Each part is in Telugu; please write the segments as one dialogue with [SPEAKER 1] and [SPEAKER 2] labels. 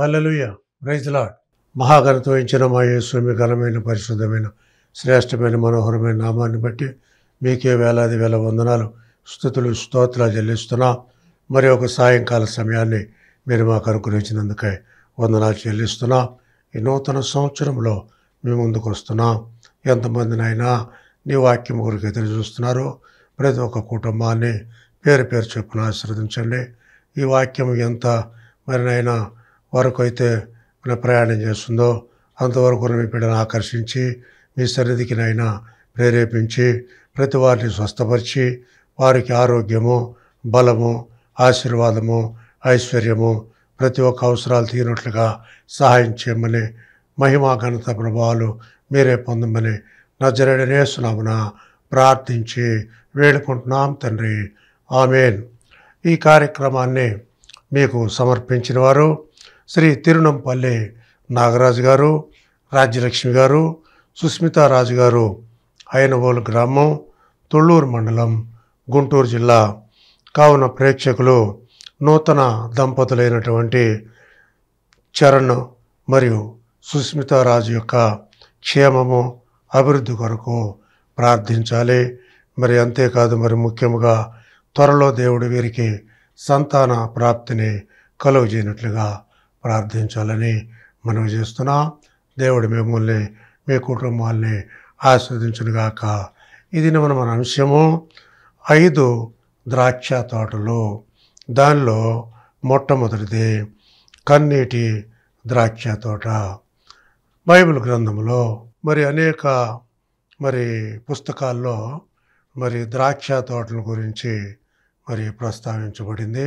[SPEAKER 1] హలలుయ రైతులాడ్ మహాగణతో ఇచ్చిన మా యేసుమి ఘనమైన పరిశుద్ధమైన శ్రేష్టమైన మనోహరమైన నామాన్ని బట్టి మీకే వేలాది వేల వందనాలు స్థుతులు స్తోత్రాలు చెల్లిస్తున్నా మరి ఒక సాయంకాల సమయాన్ని మీరు మాకు అనుగ్రహించినందుకే వందనాలు చెల్లిస్తున్నా ఈ నూతన సంవత్సరంలో మేము ముందుకు వస్తున్నాం ఎంతమందినైనా నీ వాక్యం గురికి ఎదురు చూస్తున్నారో ప్రతి ఒక్క కుటుంబాన్ని పేరు పేరు చెప్పున ఆశీర్వదించండి ఈ వాక్యం ఎంత మరినైనా వరకు అయితే మన ప్రయాణం చేస్తుందో అంతవరకు మీ బిడ్డను ఆకర్షించి మీ సన్నిధికి నైనా ప్రేరేపించి ప్రతి వారిని స్వస్థపరిచి వారికి ఆరోగ్యము బలము ఆశీర్వాదము ఐశ్వర్యము ప్రతి ఒక్క అవసరాలు తీరినట్లుగా సహాయం చేయమని మహిమా ఘనత ప్రభావాలు మీరే పొందమని నేస్తున్నామున ప్రార్థించి వేడుకుంటున్నాం తండ్రి ఆమెన్ ఈ కార్యక్రమాన్ని మీకు సమర్పించిన వారు శ్రీ తిరునంపల్లి నాగరాజు గారు రాజ్యలక్ష్మి గారు సుస్మితారాజు గారు అయినవోలు గ్రామం తొళ్ళూరు మండలం గుంటూరు జిల్లా కావున ప్రేక్షకులు నూతన దంపతులైనటువంటి చరణ్ మరియు సుస్మితారాజు యొక్క క్షేమము అభివృద్ధి కొరకు ప్రార్థించాలి మరి అంతేకాదు మరి ముఖ్యంగా త్వరలో దేవుడు వీరికి సంతాన ప్రాప్తిని కలుగజేయనట్లుగా ప్రార్థించాలని మనం చేస్తున్నాం దేవుడు మిమ్మల్ని మీ కుటుంబాల్ని ఆస్వాదించునుగాక ఇది మన మన అంశము ఐదు ద్రాక్ష తోటలు దానిలో మొట్టమొదటిది కన్నీటి ద్రాక్ష తోట బైబిల్ గ్రంథంలో మరి అనేక మరి పుస్తకాల్లో మరి ద్రాక్ష తోటల గురించి మరి ప్రస్తావించబడింది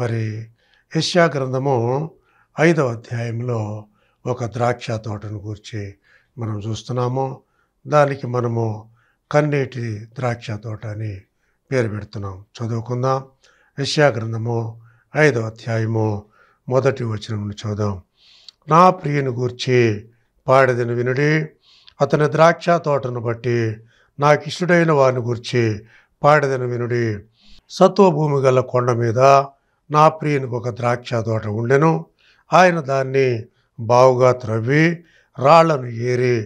[SPEAKER 1] మరి యశ్యా గ్రంథము ఐదవ అధ్యాయంలో ఒక ద్రాక్ష తోటను గురించి మనం చూస్తున్నాము దానికి మనము కన్నీటి ద్రాక్ష తోట అని పేరు పెడుతున్నాం చదువుకుందాం విషయాగ్రంథము ఐదవ అధ్యాయము మొదటి వచనమును చూద్దాం నా ప్రియుని గూర్చి పాడదని వినుడి అతని ద్రాక్ష తోటను బట్టి నాకు ఇష్టడైన వారిని గూర్చి పాడదని వినుడి సత్వభూమి గల కొండ మీద నా ప్రియునికి ఒక ద్రాక్ష తోట ఉండెను ఆయన దాన్ని బావుగా త్రవ్వి రాళ్లను ఏరి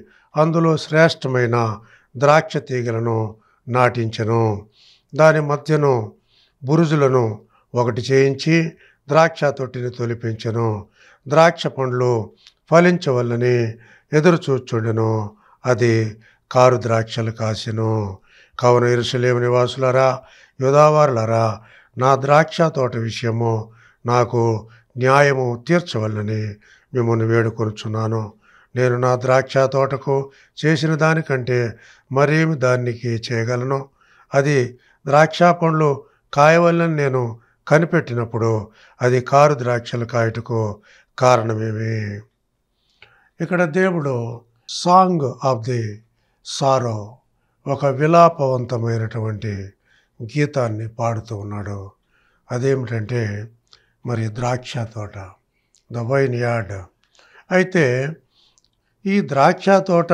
[SPEAKER 1] అందులో శ్రేష్టమైన ద్రాక్ష తీగలను నాటించెను దాని మధ్యను బురుజులను ఒకటి చేయించి ద్రాక్ష తొట్టిని తొలిపించెను ద్రాక్ష పండ్లు ఫలించవల్లని ఎదురు చూచుండెను అది కారు ద్రాక్షలు కాసెను కవన ఇరుసలేము నివాసులరా యుధావారులరా నా ద్రాక్ష తోట విషయము నాకు న్యాయము తీర్చవల్లని మిమ్మల్ని వేడుకొనుచున్నాను నేను నా ద్రాక్ష తోటకు చేసిన దానికంటే మరేమి దానికి చేయగలను అది ద్రాక్ష పండ్లు కాయవల్లని నేను కనిపెట్టినప్పుడు అది కారు ద్రాక్షలు కాయటకు కారణమేమి ఇక్కడ దేవుడు సాంగ్ ఆఫ్ ది సారో ఒక విలాపవంతమైనటువంటి గీతాన్ని పాడుతూ ఉన్నాడు అదేమిటంటే మరి ద్రాక్ష తోట ద వైన్ యార్డ్ అయితే ఈ ద్రాక్ష తోట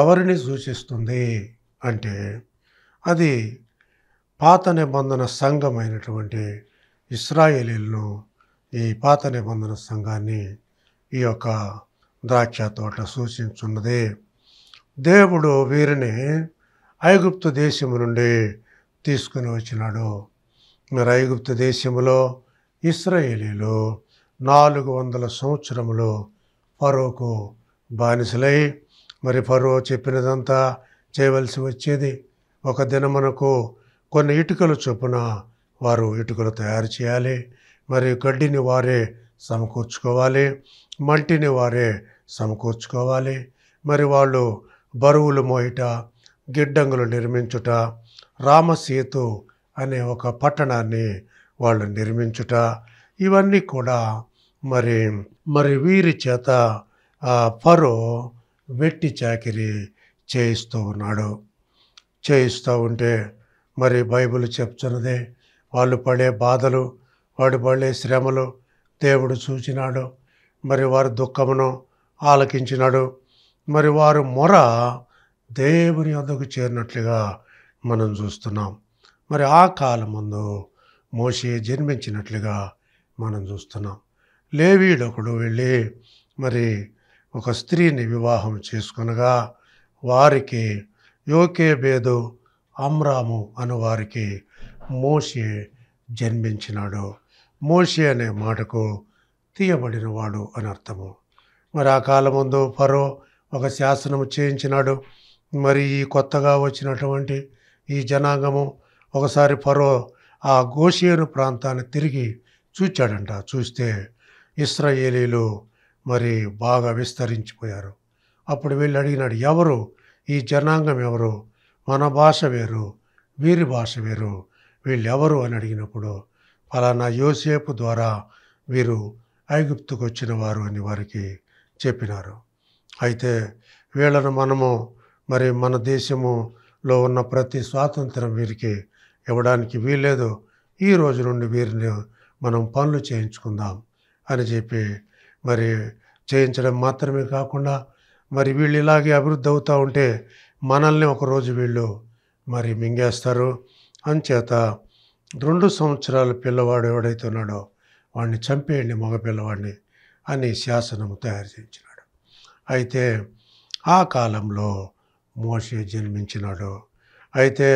[SPEAKER 1] ఎవరిని సూచిస్తుంది అంటే అది పాత నిబంధన సంఘమైనటువంటి ఇస్రాయేలీలను ఈ పాత నిబంధన సంఘాన్ని ఈ యొక్క ద్రాక్ష తోట సూచించున్నది దేవుడు వీరిని ఐగుప్తు దేశము నుండి తీసుకుని వచ్చినాడు మరి ఐగుప్తు దేశములో ఇస్రాయేలీలు నాలుగు వందల సంవత్సరములు ఫరోకు బానిసలై మరి ఫరో చెప్పినదంతా చేయవలసి వచ్చేది ఒక దిన మనకు కొన్ని ఇటుకలు చొప్పున వారు ఇటుకలు తయారు చేయాలి మరి గడ్డిని వారే సమకూర్చుకోవాలి మల్టీని వారే సమకూర్చుకోవాలి మరి వాళ్ళు బరువులు మోయట గిడ్డంగులు నిర్మించుట రామసేతు అనే ఒక పట్టణాన్ని వాళ్ళు నిర్మించుట ఇవన్నీ కూడా మరి మరి వీరి చేత పరు వెట్టి చాకిరి చేయిస్తూ ఉన్నాడు చేయిస్తూ ఉంటే మరి బైబిల్ చెప్తున్నదే వాళ్ళు పడే బాధలు వాడు పడే శ్రమలు దేవుడు చూచినాడు మరి వారి దుఃఖమును ఆలకించినాడు మరి వారు మొర దేవుని వద్దకు చేరినట్లుగా మనం చూస్తున్నాం మరి ఆ కాలం ముందు మోసే జన్మించినట్లుగా మనం చూస్తున్నాం లేవీడొకడు వెళ్ళి మరి ఒక స్త్రీని వివాహం చేసుకునగా వారికి యోకే బేదు అమ్రాము అను వారికి మోసే జన్మించినాడు మోసే అనే మాటకు తీయబడినవాడు అని అర్థము మరి ఆ కాలముందు ఫరో ఒక శాసనం చేయించినాడు మరి ఈ కొత్తగా వచ్చినటువంటి ఈ జనాంగము ఒకసారి ఫరో ఆ గోషేను ప్రాంతాన్ని తిరిగి చూచాడంట చూస్తే ఇస్రాయేలీలు మరి బాగా విస్తరించిపోయారు అప్పుడు వెళ్ళి అడిగినాడు ఎవరు ఈ జనాంగం ఎవరు మన భాష వేరు వీరి భాష వేరు వీళ్ళెవరు అని అడిగినప్పుడు ఫలానా యోసేపు ద్వారా వీరు ఐగుప్తుకు వచ్చిన వారు అని వారికి చెప్పినారు అయితే వీళ్ళను మనము మరి మన దేశములో ఉన్న ప్రతి స్వాతంత్రం వీరికి ఇవ్వడానికి వీల్లేదు ఈ రోజు నుండి వీరిని మనం పనులు చేయించుకుందాం అని చెప్పి మరి చేయించడం మాత్రమే కాకుండా మరి వీళ్ళు ఇలాగే అభివృద్ధి అవుతూ ఉంటే మనల్ని ఒకరోజు వీళ్ళు మరి మింగేస్తారు అంచేత రెండు సంవత్సరాల పిల్లవాడు ఎవడైతే ఉన్నాడో వాడిని చంపేయండి మగపిల్లవాడిని అని శాసనం తయారు చేయించినాడు అయితే ఆ కాలంలో మోషే జన్మించినాడు అయితే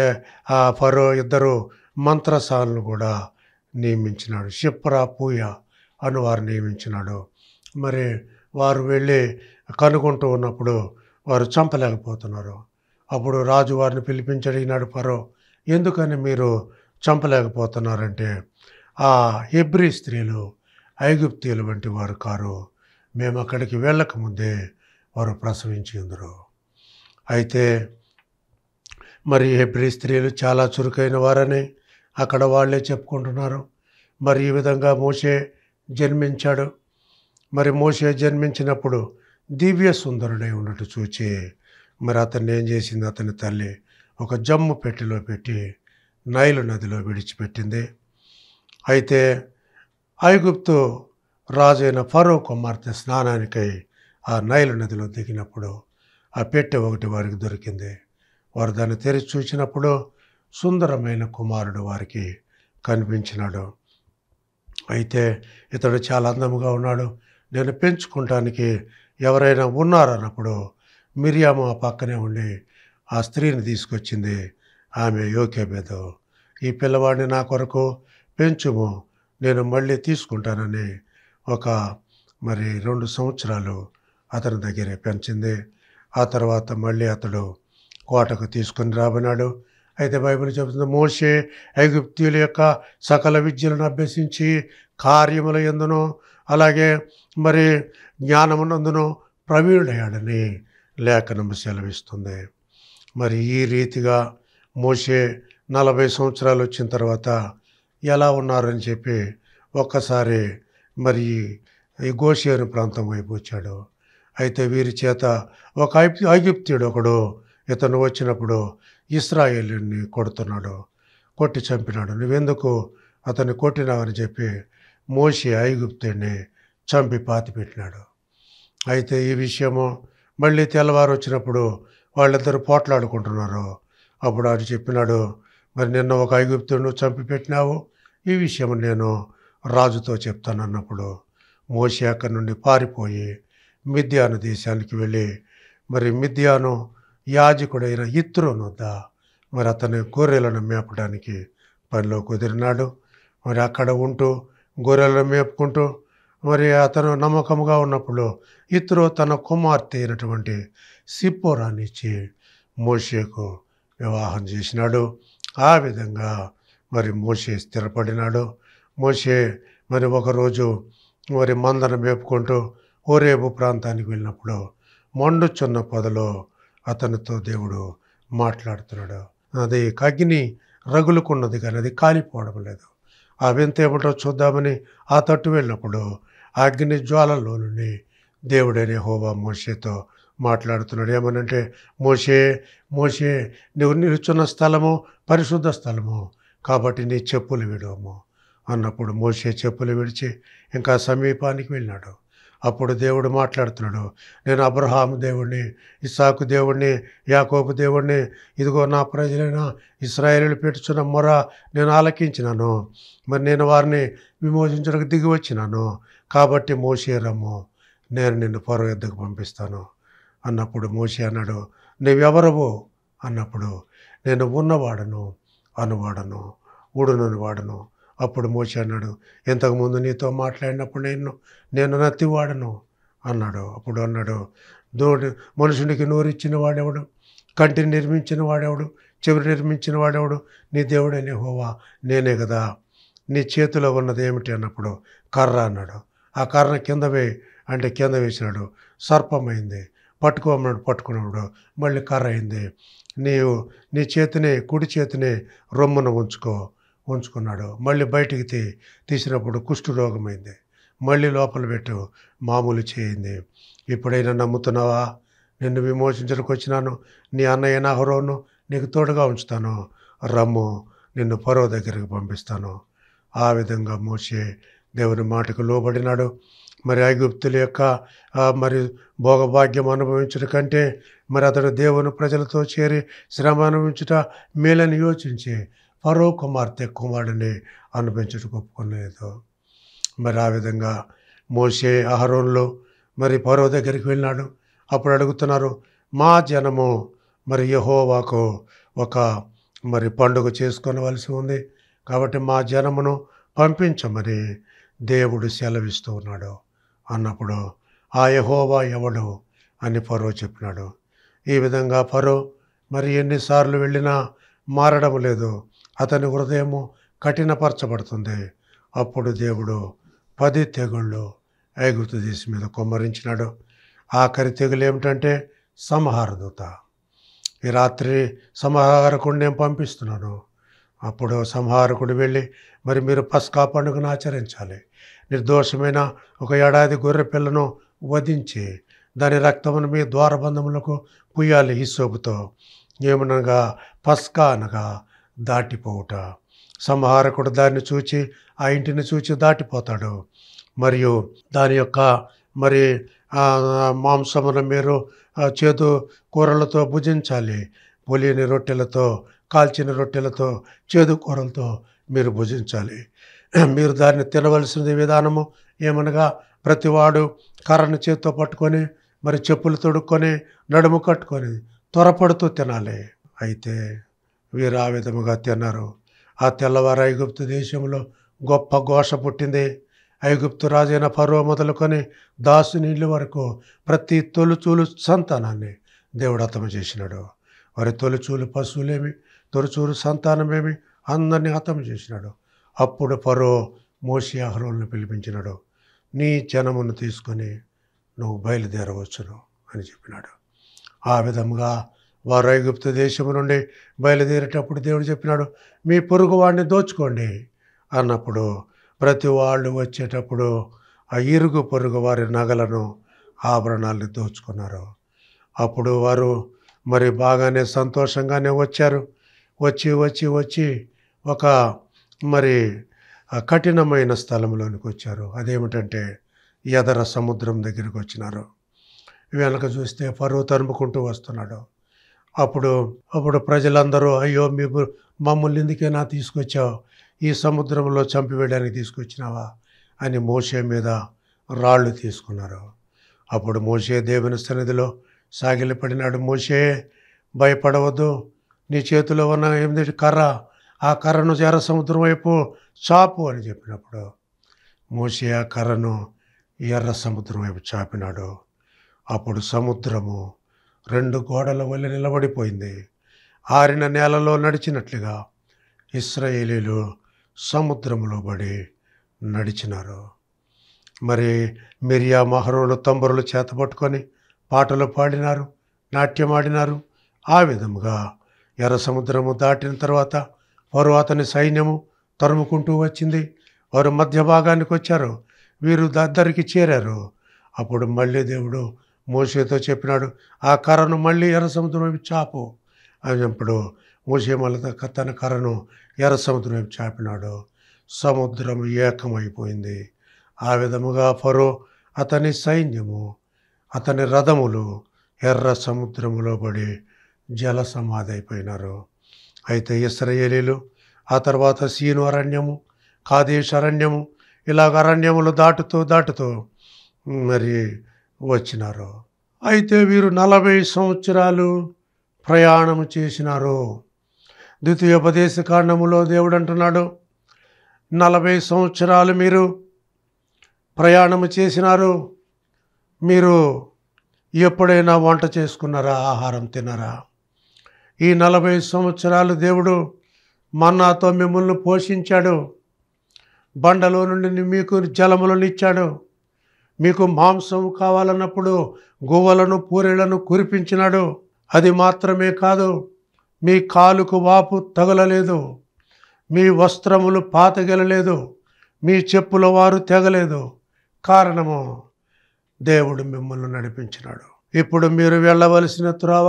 [SPEAKER 1] ఆ ఫరో ఇద్దరు మంత్రసాలను కూడా నియమించినాడు షిప్రా పూయ అని వారు నియమించినాడు మరి వారు వెళ్ళి కనుగొంటూ ఉన్నప్పుడు వారు చంపలేకపోతున్నారు అప్పుడు రాజు వారిని పిలిపించడిగినాడు పరో ఎందుకని మీరు చంపలేకపోతున్నారంటే ఆ ఎబ్రి స్త్రీలు ఐగుప్తీయులు వంటి వారు కారు మేము అక్కడికి వెళ్ళకముందే వారు ప్రసవించిందరు అయితే మరి హెబ్రి స్త్రీలు చాలా చురుకైన వారని అక్కడ వాళ్ళే చెప్పుకుంటున్నారు మరి ఈ విధంగా మోసే జన్మించాడు మరి మోసే జన్మించినప్పుడు దివ్య సుందరుడై ఉన్నట్టు చూచి మరి అతన్ని ఏం చేసింది అతని తల్లి ఒక జమ్ము పెట్టిలో పెట్టి నైలు నదిలో విడిచిపెట్టింది అయితే ఐగుప్తు రాజైన ఫరో కుమార్తె స్నానానికై ఆ నైలు నదిలో దిగినప్పుడు ఆ పెట్టె ఒకటి వారికి దొరికింది వారు దాన్ని తెరిచి చూసినప్పుడు సుందరమైన కుమారుడు వారికి కనిపించినాడు అయితే ఇతడు చాలా అందంగా ఉన్నాడు నేను పెంచుకుంటానికి ఎవరైనా ఉన్నారన్నప్పుడు మిరియామ ఆ పక్కనే ఉండి ఆ స్త్రీని తీసుకొచ్చింది ఆమె యోకేబేదో ఈ పిల్లవాడిని నా కొరకు పెంచుము నేను మళ్ళీ తీసుకుంటానని ఒక మరి రెండు సంవత్సరాలు అతని దగ్గరే పెంచింది ఆ తర్వాత మళ్ళీ అతడు కోటకు తీసుకుని రాబన్నాడు అయితే బైబిల్ చెబుతుంది మోషే ఐగుప్తీయుల యొక్క సకల విద్యలను అభ్యసించి కార్యముల ఎందునో అలాగే మరి జ్ఞానమునందునో ప్రవీణుడయ్యాడని లేఖనము సెలవిస్తుంది మరి ఈ రీతిగా మోసే నలభై సంవత్సరాలు వచ్చిన తర్వాత ఎలా ఉన్నారని చెప్పి ఒక్కసారి మరి ఈ గోషేరు ప్రాంతం వైపు వచ్చాడు అయితే వీరి చేత ఒక ఐగుప్తీయుడు ఒకడు ఇతను వచ్చినప్పుడు ఇస్రాయేలీని కొడుతున్నాడు కొట్టి చంపినాడు నువ్వెందుకు అతన్ని కొట్టినావని చెప్పి మోషి ఐగుప్తుని చంపి పాతిపెట్టినాడు అయితే ఈ విషయము మళ్ళీ తెల్లవారు వచ్చినప్పుడు వాళ్ళిద్దరు పోట్లాడుకుంటున్నారు అప్పుడు ఆయన చెప్పినాడు మరి నిన్న ఒక ఐగుప్తుడు చంపి పెట్టినావు ఈ విషయం నేను రాజుతో చెప్తాను అన్నప్పుడు మోషి అక్కడి నుండి పారిపోయి మిథ్యాను దేశానికి వెళ్ళి మరి మిథ్యాను యాజకుడైన ఇత్రోను వద్ద మరి అతని గొర్రెలను మేపడానికి పనిలో కుదిరినాడు మరి అక్కడ ఉంటూ గొర్రెలను మేపుకుంటూ మరి అతను నమ్మకముగా ఉన్నప్పుడు ఇతరు తన కుమార్తె అయినటువంటి ఇచ్చి మోషేకు వివాహం చేసినాడు ఆ విధంగా మరి మోషే స్థిరపడినాడు మోషే మరి ఒకరోజు మరి మందను మేపుకుంటూ ఓరేబు ప్రాంతానికి వెళ్ళినప్పుడు మండుచున్న పొదలో అతనితో దేవుడు మాట్లాడుతున్నాడు అది కగ్ని రగులుకున్నది కానీ అది కాలిపోవడం లేదు ఆ వింత ఏమిటో చూద్దామని ఆ తట్టు వెళ్ళినప్పుడు అగ్ని జ్వాలలో నుండి దేవుడనే హోవా మోషేతో మాట్లాడుతున్నాడు ఏమనంటే మోషే మోషే నువ్వు నిలుచున్న స్థలము పరిశుద్ధ స్థలము కాబట్టి నీ చెప్పులు విడవము అన్నప్పుడు మోసే చెప్పులు విడిచి ఇంకా సమీపానికి వెళ్ళినాడు అప్పుడు దేవుడు మాట్లాడుతున్నాడు నేను అబ్రహాము దేవుణ్ణి ఇస్సాకు దేవుణ్ణి యాకోబు దేవుణ్ణి ఇదిగో నా ప్రజలైన ఇస్రాయేలీలు పెట్టుచున్న మొర నేను ఆలకించినాను మరి నేను వారిని విమోచించడానికి దిగి వచ్చినాను కాబట్టి మోసేరమ్ము నేను నిన్ను పొర ఎద్దకు పంపిస్తాను అన్నప్పుడు మోసే అన్నాడు నీవెవరవు అన్నప్పుడు నేను ఉన్నవాడను అనువాడను ఉడునని వాడను అప్పుడు మోచి అన్నాడు ఇంతకుముందు నీతో మాట్లాడినప్పుడు నేను నేను నత్తివాడను అన్నాడు అప్పుడు అన్నాడు దోడు మనుషునికి నోరిచ్చిన వాడెవడు కంటిని నిర్మించిన వాడెవడు చెవి నిర్మించిన వాడెవడు నీ దేవుడనే హోవా నేనే కదా నీ చేతిలో ఉన్నది ఏమిటి అన్నప్పుడు కర్ర అన్నాడు ఆ కర్ర కింద వే అంటే కింద వేసినాడు సర్పమైంది పట్టుకోమన్నాడు పట్టుకున్నాడు మళ్ళీ కర్ర అయింది నీవు నీ చేతిని కుడి చేతిని రొమ్మున ఉంచుకో ఉంచుకున్నాడు మళ్ళీ బయటికి తీ తీసినప్పుడు కుష్టు రోగమైంది మళ్ళీ లోపల పెట్టు మామూలు చేయింది ఇప్పుడైనా నమ్ముతున్నావా నిన్ను విమోచించడానికి వచ్చినాను నీ అన్నయ్య నా హరోను నీకు తోడుగా ఉంచుతాను రమ్ము నిన్ను పరో దగ్గరికి పంపిస్తాను ఆ విధంగా మోసే దేవుని మాటకు లోబడినాడు మరి ఐగుప్తుల యొక్క మరి భోగభాగ్యం అనుభవించడం కంటే మరి అతడు దేవుని ప్రజలతో చేరి శ్రమ అనుభవించుట మేలని యోచించి ఫరో కుమార్తె కుమారుడిని అనిపించడం ఒప్పుకునేదో మరి ఆ విధంగా మోసే ఆహారంలో మరి పరో దగ్గరికి వెళ్ళినాడు అప్పుడు అడుగుతున్నారు మా జనము మరి యహోవాకు ఒక మరి పండుగ చేసుకోవలసి ఉంది కాబట్టి మా జనమును పంపించమని దేవుడు సెలవిస్తూ ఉన్నాడు అన్నప్పుడు ఆ యహోవా ఎవడు అని పరో చెప్పినాడు ఈ విధంగా పరో మరి ఎన్నిసార్లు వెళ్ళినా మారడం లేదు అతని హృదయము కఠినపరచబడుతుంది అప్పుడు దేవుడు పది తెగుళ్ళు ఐగుప్తు దేశం మీద కుమ్మరించినాడు ఆఖరి తెగులు ఏమిటంటే సంహారదూత ఈ రాత్రి సంహారకుడు నేను పంపిస్తున్నాను అప్పుడు సంహారకుడు వెళ్ళి మరి మీరు పస్కా పండుగను ఆచరించాలి నిర్దోషమైన ఒక ఏడాది గొర్రె పిల్లను వధించి దాని రక్తమును మీ ద్వారబంధములకు పుయ్యాలి ఈ సోపుతో ఏమనగా పస్కా అనగా దాటిపోవుట సంహారకుడు దాన్ని చూచి ఆ ఇంటిని చూచి దాటిపోతాడు మరియు దాని యొక్క మరి మాంసమును మీరు చేదు కూరలతో భుజించాలి పొలిని రొట్టెలతో కాల్చిన రొట్టెలతో చేదు కూరలతో మీరు భుజించాలి మీరు దాన్ని తినవలసిన విధానము ఏమనగా ప్రతివాడు కర్రను చేతితో పట్టుకొని మరి చెప్పులు తొడుక్కొని నడుము కట్టుకొని త్వరపడుతూ తినాలి అయితే వీరు ఆ విధముగా తిన్నారు ఆ తెల్లవారు ఐగుప్తు దేశంలో గొప్ప ఘోష పుట్టింది ఐగుప్తు రాజైన పర్వ మొదలుకొని దాసునిళ్ళు వరకు ప్రతి తొలుచూలు సంతానాన్ని దేవుడు హతమ చేసినాడు వారి తొలిచూలు పశువులేమి తొలిచూలు సంతానమేమి అందరినీ హతం చేసినాడు అప్పుడు ఫరో మోసి అహరోల్ని పిలిపించినాడు నీ జనమును తీసుకొని నువ్వు బయలుదేరవచ్చును అని చెప్పినాడు ఆ విధముగా వారు ఐగుప్తు దేశము నుండి బయలుదేరేటప్పుడు దేవుడు చెప్పినాడు మీ పొరుగు వాడిని దోచుకోండి అన్నప్పుడు ప్రతి వాళ్ళు వచ్చేటప్పుడు ఆ ఇరుగు పొరుగు వారి నగలను ఆభరణాలను దోచుకున్నారు అప్పుడు వారు మరి బాగానే సంతోషంగానే వచ్చారు వచ్చి వచ్చి వచ్చి ఒక మరి కఠినమైన స్థలంలోనికి వచ్చారు అదేమిటంటే ఎదర సముద్రం దగ్గరికి వచ్చినారు వెనక చూస్తే పరువు తరుముకుంటూ వస్తున్నాడు అప్పుడు అప్పుడు ప్రజలందరూ అయ్యో మీరు మమ్మల్ని ఎందుకైనా తీసుకొచ్చావు ఈ సముద్రంలో చంపివేయడానికి తీసుకొచ్చినావా అని మోసే మీద రాళ్ళు తీసుకున్నారు అప్పుడు మోసే దేవుని సన్నిధిలో పడినాడు మోసే భయపడవద్దు నీ చేతిలో ఉన్న ఎనిమిది కర్ర ఆ కర్రను చేర సముద్రం వైపు చాపు అని చెప్పినప్పుడు మోసే ఆ కర్రను ఎర్ర సముద్రం వైపు చాపినాడు అప్పుడు సముద్రము రెండు గోడల వల్ల నిలబడిపోయింది ఆరిన నేలలో నడిచినట్లుగా ఇస్రాయేలీలు సముద్రంలో పడి నడిచినారు మరి మిరియా మహరులు తంబురులు చేతపట్టుకొని పాటలు పాడినారు నాట్యమాడినారు ఆ విధముగా ఎర్ర సముద్రము దాటిన తర్వాత వారు అతని సైన్యము తరుముకుంటూ వచ్చింది వారు మధ్య భాగానికి వచ్చారు వీరు దద్దరికి చేరారు అప్పుడు మళ్ళీ దేవుడు మోసేతో చెప్పినాడు ఆ కర్రను మళ్ళీ ఎర్ర సముద్రం వైపు చాపు అప్పుడు మోసే మళ్ళీ తన కర్రను ఎర్ర సముద్రం వైపు చాపినాడు సముద్రం ఏకమైపోయింది ఆ విధముగా ఫరో అతని సైన్యము అతని రథములు ఎర్ర సముద్రములో పడి జల సమాధి అయిపోయినారు అయితే ఇస్రయేలీలు ఆ తర్వాత సీను అరణ్యము కాదేశ్ అరణ్యము ఇలాగ అరణ్యములు దాటుతూ దాటుతూ మరి వచ్చినారు అయితే వీరు నలభై సంవత్సరాలు ప్రయాణము చేసినారు ద్వితీయోపదేశ కాండములో దేవుడు అంటున్నాడు నలభై సంవత్సరాలు మీరు ప్రయాణము చేసినారు మీరు ఎప్పుడైనా వంట చేసుకున్నారా ఆహారం తిన్నారా ఈ నలభై సంవత్సరాలు దేవుడు మన్నాతో మిమ్మల్ని పోషించాడు బండలో నుండి మీకు జలములను ఇచ్చాడు మీకు మాంసం కావాలన్నప్పుడు గువ్వలను పూరెలను కురిపించినాడు అది మాత్రమే కాదు మీ కాలుకు వాపు తగలలేదు మీ వస్త్రములు పాతగలలేదు మీ చెప్పుల వారు తెగలేదు కారణము దేవుడు మిమ్మల్ని నడిపించినాడు ఇప్పుడు మీరు వెళ్ళవలసిన త్రోవ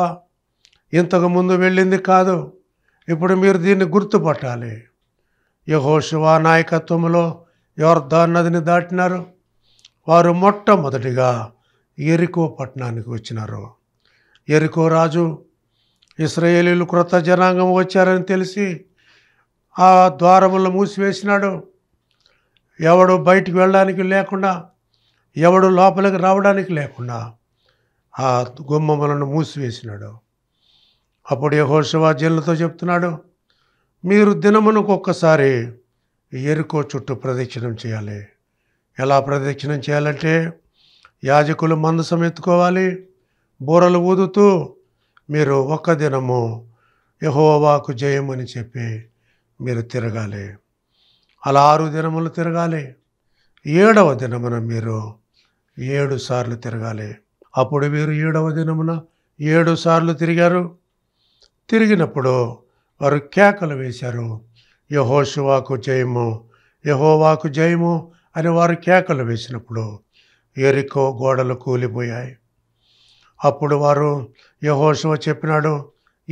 [SPEAKER 1] ఇంతకుముందు వెళ్ళింది కాదు ఇప్పుడు మీరు దీన్ని గుర్తుపట్టాలి యహోశివా నాయకత్వంలో ఎవరు నదిని దాటినారు వారు మొట్టమొదటిగా ఎరికో పట్టణానికి వచ్చినారు ఎరికో రాజు ఇస్రాయేలీలు క్రొత్త జనాంగం వచ్చారని తెలిసి ఆ ద్వారములను మూసివేసినాడు ఎవడు బయటికి వెళ్ళడానికి లేకుండా ఎవడు లోపలికి రావడానికి లేకుండా ఆ గుమ్మములను మూసివేసినాడు అప్పుడు యహోషవా జన్లతో చెప్తున్నాడు మీరు దినమునకు ఒక్కసారి ఎరుకో చుట్టూ ప్రదక్షిణం చేయాలి ఎలా ప్రదక్షిణం చేయాలంటే యాజకులు మందసం ఎత్తుకోవాలి బూరలు ఊదుతూ మీరు ఒక్క దినము యహోవాకు జయమని చెప్పి మీరు తిరగాలి అలా ఆరు దినములు తిరగాలి ఏడవ దినమున మీరు ఏడు సార్లు తిరగాలి అప్పుడు మీరు ఏడవ దినమున ఏడు సార్లు తిరిగారు తిరిగినప్పుడు వారు కేకలు వేశారు యహోశువాకు జయము యహోవాకు జయము అని వారు కేకలు వేసినప్పుడు ఎరికో గోడలు కూలిపోయాయి అప్పుడు వారు యహోశివ చెప్పినాడు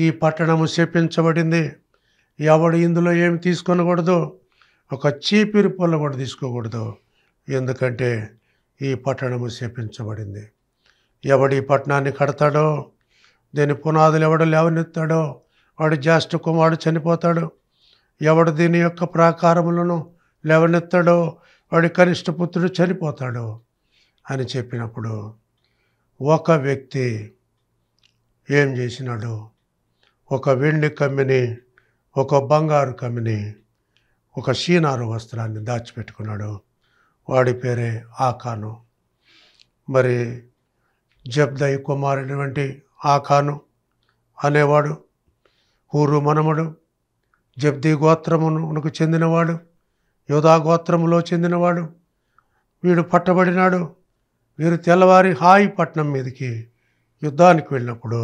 [SPEAKER 1] ఈ పట్టణము శపించబడింది ఎవడు ఇందులో ఏమి తీసుకొనకూడదు ఒక చీపిరి పుల్ల కూడా తీసుకోకూడదు ఎందుకంటే ఈ పట్టణము శపించబడింది ఎవడు ఈ పట్టణాన్ని కడతాడో దీని పునాదులు ఎవడు లేవనెత్తాడో వాడు జ్యేష్ఠ కుమారుడు చనిపోతాడు ఎవడు దీని యొక్క ప్రాకారములను లేవనెత్తాడో వాడి కనిష్ట పుత్రుడు చనిపోతాడు అని చెప్పినప్పుడు ఒక వ్యక్తి ఏం చేసినాడు ఒక వెండి కమ్మిని ఒక బంగారు కమ్మిని ఒక షీనారు వస్త్రాన్ని దాచిపెట్టుకున్నాడు వాడి పేరే ఆకాను మరి జబ్దయి కుమారుడివంటి ఆకాను అనేవాడు ఊరు మనముడు జబ్ది గోత్రమునకు చెందినవాడు యోధాగోత్రములో చెందినవాడు వీడు పట్టబడినాడు వీరు తెల్లవారి హాయి పట్నం మీదకి యుద్ధానికి వెళ్ళినప్పుడు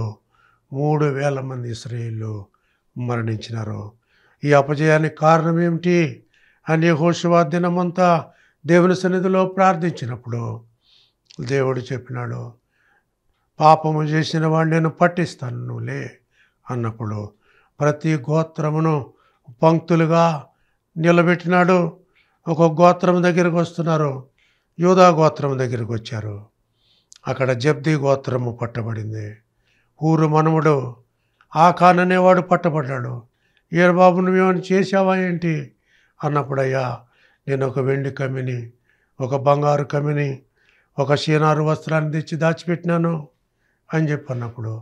[SPEAKER 1] మూడు వేల మంది ఇస్రాయేళ్ళు మరణించినారు ఈ అపజయానికి కారణం ఏమిటి అని హోషవా దినమంతా దేవుని సన్నిధిలో ప్రార్థించినప్పుడు దేవుడు చెప్పినాడు పాపము చేసిన వాడు నేను పట్టిస్తానులే అన్నప్పుడు ప్రతి గోత్రమును పంక్తులుగా నిలబెట్టినాడు ఒక గోత్రం దగ్గరికి వస్తున్నారు యూదా గోత్రం దగ్గరికి వచ్చారు అక్కడ జబ్ది గోత్రము పట్టబడింది ఊరు మనముడు ఆ కాననేవాడు పట్టబడ్డాడు ఏ బాబు నువ్వేమని చేసావా ఏంటి అన్నప్పుడయ్యా నేను ఒక వెండి కమిని ఒక బంగారు కమిని ఒక సీనారు వస్త్రాన్ని తెచ్చి దాచిపెట్టినాను అని చెప్పి అన్నప్పుడు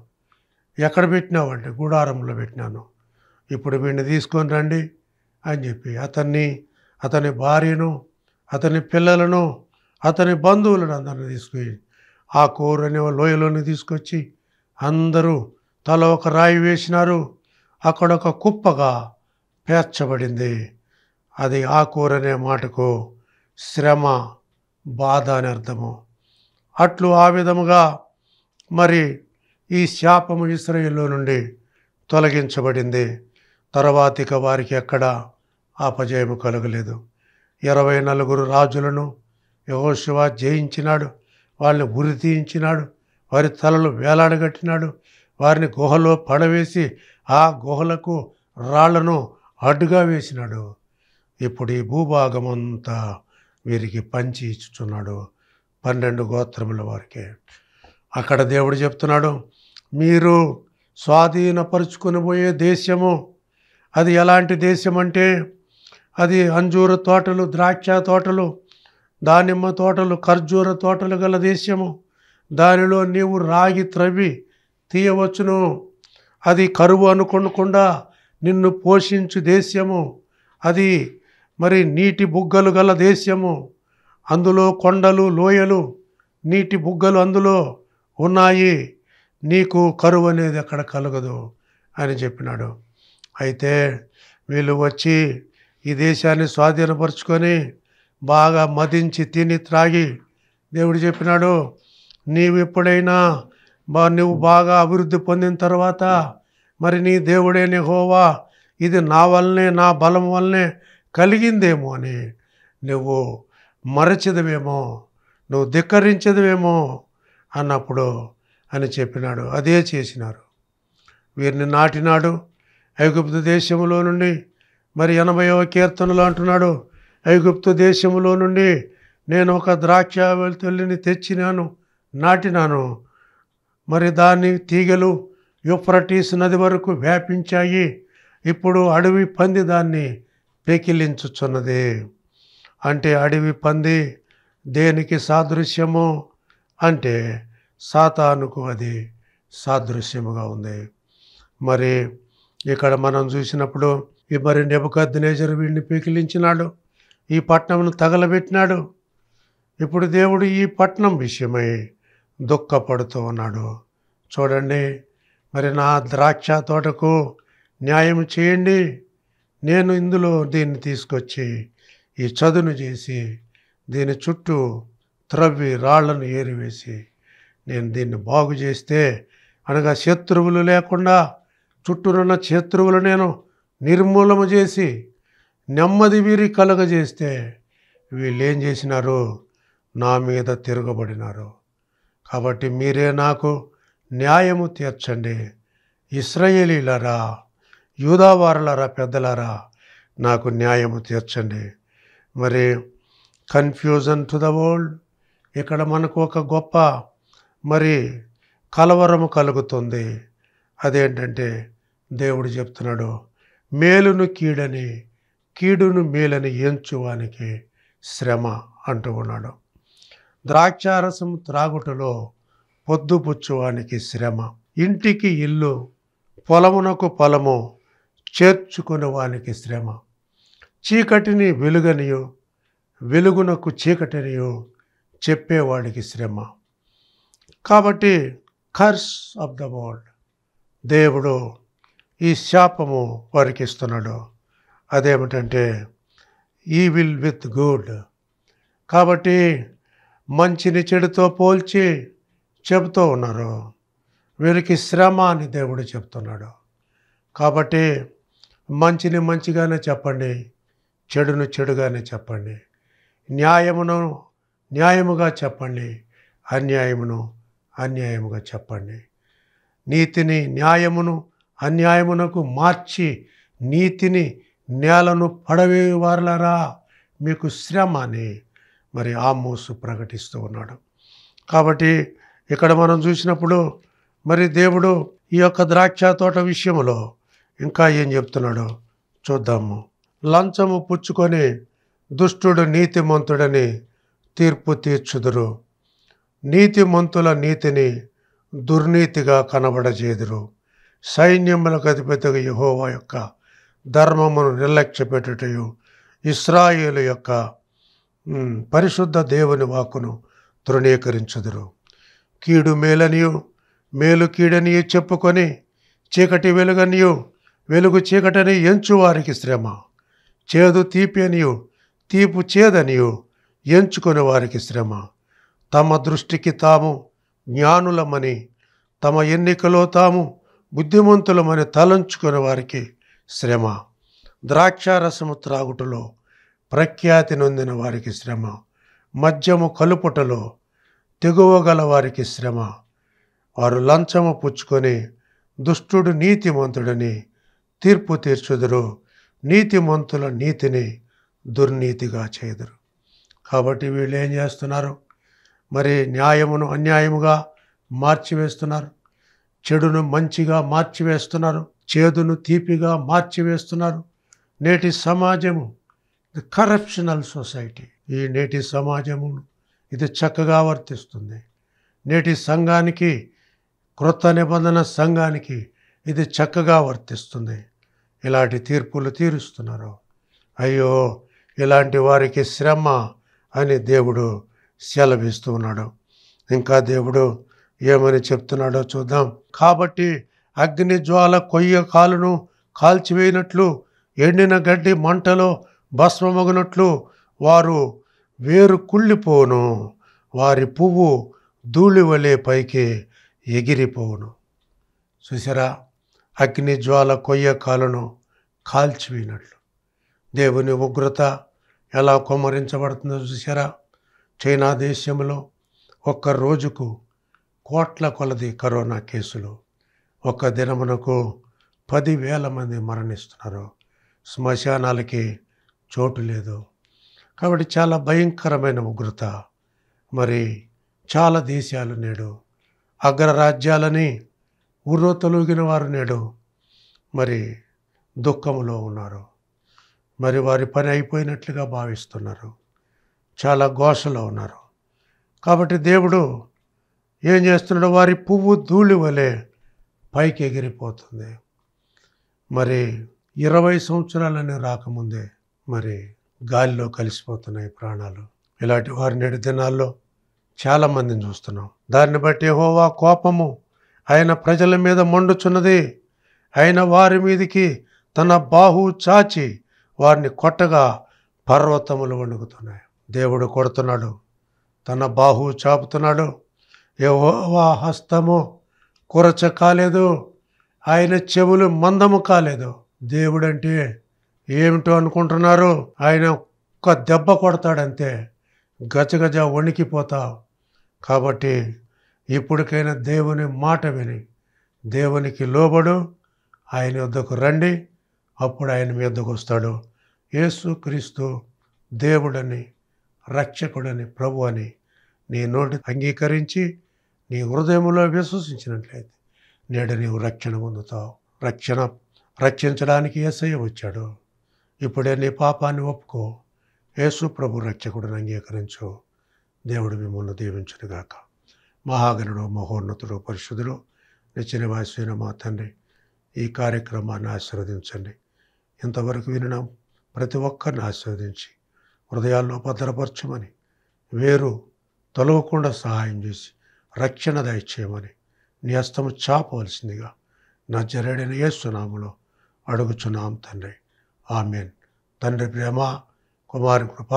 [SPEAKER 1] ఎక్కడ పెట్టినావు అంటే గుడారంలో పెట్టినాను ఇప్పుడు వీడిని తీసుకొని రండి అని చెప్పి అతన్ని అతని భార్యను అతని పిల్లలను అతని బంధువులను అందరిని తీసుకొని ఆ కూర అనే లోయలోని తీసుకొచ్చి అందరూ తల ఒక రాయి వేసినారు అక్కడ ఒక కుప్పగా పేర్చబడింది అది ఆ కూర అనే మాటకు శ్రమ బాధ అని అర్థము అట్లు ఆ విధముగా మరి ఈ శాపము ఇస్రయేల్లో నుండి తొలగించబడింది తర్వాతిక వారికి ఎక్కడ ఆపజయము కలగలేదు ఇరవై నలుగురు రాజులను యహోశివ జయించినాడు వాళ్ళని ఉరి తీయించినాడు వారి తలలు వేలాడగట్టినాడు వారిని గుహలో పడవేసి ఆ గుహలకు రాళ్లను అడ్డుగా వేసినాడు ఇప్పుడు ఈ భూభాగం అంతా వీరికి పంచి ఇచ్చుచున్నాడు పన్నెండు గోత్రముల వారికి అక్కడ దేవుడు చెప్తున్నాడు మీరు స్వాధీనపరుచుకుని పోయే దేశము అది ఎలాంటి దేశం అంటే అది అంజూర తోటలు ద్రాక్ష తోటలు దానిమ్మ తోటలు ఖర్జూర తోటలు గల దేశము దానిలో నీవు రాగి త్రవ్వి తీయవచ్చును అది కరువు అనుకోకుండా నిన్ను పోషించు దేశము అది మరి నీటి బుగ్గలు గల దేశము అందులో కొండలు లోయలు నీటి బుగ్గలు అందులో ఉన్నాయి నీకు కరువు అనేది అక్కడ కలగదు అని చెప్పినాడు అయితే వీళ్ళు వచ్చి ఈ దేశాన్ని స్వాధీనపరుచుకొని బాగా మదించి తిని త్రాగి దేవుడు చెప్పినాడు నీవు ఎప్పుడైనా బా నువ్వు బాగా అభివృద్ధి పొందిన తర్వాత మరి నీ దేవుడే హోవా ఇది నా వల్లనే నా బలం వల్లనే కలిగిందేమో అని నువ్వు మరచదవేమో నువ్వు ధిక్కరించదవేమో అన్నప్పుడు అని చెప్పినాడు అదే చేసినారు వీరిని నాటినాడు ఐగుప్తు దేశములో నుండి మరి ఎనభైవ కీర్తనలు అంటున్నాడు ఐగుప్తు దేశములో నుండి నేను ఒక ద్రాక్ష వెలుతుల్లిని తెచ్చినాను నాటినాను మరి దాన్ని తీగలు యుఫ్రటీస్ నది వరకు వ్యాపించాయి ఇప్పుడు అడవి పంది దాన్ని పెకిలించుచున్నది అంటే అడవి పంది దేనికి సాదృశ్యము అంటే సాతానుకు అది సాదృశ్యముగా ఉంది మరి ఇక్కడ మనం చూసినప్పుడు ఈ మరి నెబుకద్నేజర్ వీడిని పీకిలించినాడు ఈ పట్నంను తగలబెట్టినాడు ఇప్పుడు దేవుడు ఈ పట్నం విషయమై దుఃఖపడుతూ ఉన్నాడు చూడండి మరి నా ద్రాక్ష తోటకు న్యాయం చేయండి నేను ఇందులో దీన్ని తీసుకొచ్చి ఈ చదును చేసి దీని చుట్టూ త్రవ్వి రాళ్లను ఏరివేసి నేను దీన్ని బాగు చేస్తే అనగా శత్రువులు లేకుండా చుట్టూనున్న శత్రువులు నేను నిర్మూలము చేసి నెమ్మది వీరి కలగజేస్తే వీళ్ళేం చేసినారు నా మీద తిరగబడినారు కాబట్టి మీరే నాకు న్యాయము తీర్చండి ఇస్రాయేలీలరా యూదావారులరా పెద్దలారా నాకు న్యాయము తీర్చండి మరి కన్ఫ్యూజన్ టు ద వరల్డ్ ఇక్కడ మనకు ఒక గొప్ప మరి కలవరము కలుగుతుంది అదేంటంటే దేవుడు చెప్తున్నాడు మేలును కీడని కీడును మేలని ఎంచువానికి శ్రమ అంటూ ఉన్నాడు ద్రాక్షారసం త్రాగుటలో పొద్దుపుచ్చువానికి శ్రమ ఇంటికి ఇల్లు పొలమునకు పొలము చేర్చుకుని వానికి శ్రమ చీకటిని వెలుగనియు వెలుగునకు చీకటినియు చెప్పేవాడికి శ్రమ కాబట్టి కర్స్ ఆఫ్ ద వరల్డ్ దేవుడు ఈ శాపము వారికి ఇస్తున్నాడు అదేమిటంటే ఈ విల్ విత్ గుడ్ కాబట్టి మంచిని చెడుతో పోల్చి చెబుతూ ఉన్నారు వీరికి శ్రమ అని దేవుడు చెప్తున్నాడు కాబట్టి మంచిని మంచిగానే చెప్పండి చెడును చెడుగానే చెప్పండి న్యాయమును న్యాయముగా చెప్పండి అన్యాయమును అన్యాయముగా చెప్పండి నీతిని న్యాయమును అన్యాయమునకు మార్చి నీతిని నేలను పడవేవారులరా మీకు శ్రమ అని మరి ఆమోసు ప్రకటిస్తూ ఉన్నాడు కాబట్టి ఇక్కడ మనం చూసినప్పుడు మరి దేవుడు ఈ యొక్క ద్రాక్ష తోట విషయంలో ఇంకా ఏం చెప్తున్నాడో చూద్దాము లంచము పుచ్చుకొని దుష్టుడు నీతిమంతుడని తీర్పు తీర్చుదురు నీతిమంతుల నీతిని దుర్నీతిగా కనబడజేదురు సైన్యములకు అతిపెద్దగా యహోవా యొక్క ధర్మమును నిర్లక్ష్యపెట్టుటయు ఇస్రాయిలు యొక్క పరిశుద్ధ దేవుని వాకును తృణీకరించదురు కీడు మేలనియు మేలు కీడనియు చెప్పుకొని చీకటి వెలుగనియు వెలుగు చీకటని ఎంచువారికి శ్రమ చేదు తీపి అనియు తీపు చేదనియు ఎంచుకుని వారికి శ్రమ తమ దృష్టికి తాము జ్ఞానులమని తమ ఎన్నికలో తాము బుద్ధిమంతులమని తలంచుకుని వారికి శ్రమ ద్రాక్షారసము త్రాగుటలో ప్రఖ్యాతి నొందిన వారికి శ్రమ మద్యము కలుపుటలో తెగువగల వారికి శ్రమ వారు లంచము పుచ్చుకొని దుష్టుడు నీతిమంతుడని తీర్పు తీర్చుదురు నీతిమంతుల నీతిని దుర్నీతిగా చేదురు కాబట్టి వీళ్ళు ఏం చేస్తున్నారు మరి న్యాయమును అన్యాయముగా మార్చివేస్తున్నారు చెడును మంచిగా మార్చివేస్తున్నారు చేదును తీపిగా మార్చివేస్తున్నారు నేటి సమాజము ఇది కరప్షనల్ సొసైటీ ఈ నేటి సమాజము ఇది చక్కగా వర్తిస్తుంది నేటి సంఘానికి క్రొత్త నిబంధన సంఘానికి ఇది చక్కగా వర్తిస్తుంది ఇలాంటి తీర్పులు తీరుస్తున్నారు అయ్యో ఇలాంటి వారికి శ్రమ అని దేవుడు సెలవిస్తూ ఉన్నాడు ఇంకా దేవుడు ఏమని చెప్తున్నాడో చూద్దాం కాబట్టి అగ్ని జ్వాల కొయ్య కాలును కాల్చివేయినట్లు ఎండిన గడ్డి మంటలో భస్మమగునట్లు వారు వేరు కుళ్ళిపోను వారి పువ్వు ధూళివలే పైకి ఎగిరిపోవును చూసారా అగ్ని జ్వాల కొయ్య కాలును కాల్చివేయినట్లు దేవుని ఉగ్రత ఎలా కుమ్మరించబడుతుందో చూసారా చైనా దేశంలో ఒక్క రోజుకు కోట్ల కొలది కరోనా కేసులు ఒక దినమునకు పదివేల మంది మరణిస్తున్నారు శ్మశానాలకి చోటు లేదు కాబట్టి చాలా భయంకరమైన ఉగ్రత మరి చాలా దేశాలు నేడు అగ్రరాజ్యాలని ఉర్రోతలూగిన వారు నేడు మరి దుఃఖంలో ఉన్నారు మరి వారి పని అయిపోయినట్లుగా భావిస్తున్నారు చాలా ఘోషలో ఉన్నారు కాబట్టి దేవుడు ఏం చేస్తున్నాడు వారి పువ్వు ధూళి వలె పైకి ఎగిరిపోతుంది మరి ఇరవై సంవత్సరాలని రాకముందే మరి గాలిలో కలిసిపోతున్నాయి ప్రాణాలు ఇలాంటి వారి నేటి దినాల్లో చాలామందిని చూస్తున్నాం దాన్ని బట్టి హోవా కోపము ఆయన ప్రజల మీద మండుచున్నది ఆయన వారి మీదికి తన బాహు చాచి వారిని కొట్టగా పర్వతములు వణుకుతున్నాయి దేవుడు కొడుతున్నాడు తన బాహు చాపుతున్నాడు యహోవా హస్తము కురచ కాలేదు ఆయన చెవులు మందము కాలేదు దేవుడంటే ఏమిటో అనుకుంటున్నారు ఆయన ఒక్క దెబ్బ కొడతాడంతే గజగజ వణికిపోతావు కాబట్టి ఇప్పటికైనా దేవుని మాట విని దేవునికి లోబడు ఆయన వద్దకు రండి అప్పుడు ఆయన మీ వద్దకు వస్తాడు యేసు క్రీస్తు దేవుడని రక్షకుడని ప్రభు అని నీ నోటి అంగీకరించి నీ హృదయంలో విశ్వసించినట్లయితే నేడు నీవు రక్షణ పొందుతావు రక్షణ రక్షించడానికి ఏసయ్య వచ్చాడు ఇప్పుడే నీ పాపాన్ని ఒప్పుకో యేసు ప్రభు రక్షకుడిని అంగీకరించు దేవుడు మిమ్మల్ని దీవించునుగాక మహాగణుడు మహోన్నతుడు పరిశుద్ధుడు నిత్యనివాసైన మా తండ్రి ఈ కార్యక్రమాన్ని ఆశీర్వదించండి ఇంతవరకు వినడం ప్రతి ఒక్కరిని ఆశీర్వదించి హృదయాల్లో భద్రపరచమని వేరు తొలవకుండా సహాయం చేసి రక్షణ దయచేయమని నీ హస్తము చాపవలసిందిగా నా జరడైన యేసునాములో అడుగుచున్నాం తండ్రి ఆమెన్ తండ్రి ప్రేమ కుమారి కృప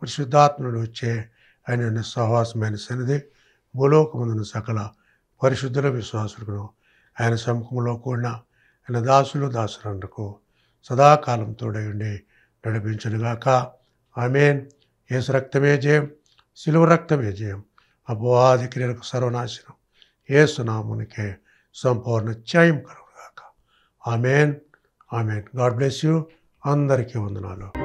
[SPEAKER 1] పరిశుద్ధాత్మను వచ్చే ఆయన సహవాసమైన సన్నిధి భూలోకముందున సకల పరిశుద్ధుల విశ్వాసులకు ఆయన సముఖంలో కూడిన ఆయన దాసులు దాసులకు సదాకాలం తోడయుండి నడిపించనుగాక ఆమెన్ ఏసు రక్తమే జయం సిలువ రక్తమే జయం అపవాది క్రియలకు సర్వనాశనం ఏ సునామునికే సంపూర్ణ త్యాయం కలుగుగాక amen amen God bless you అందరికీ వందనాలు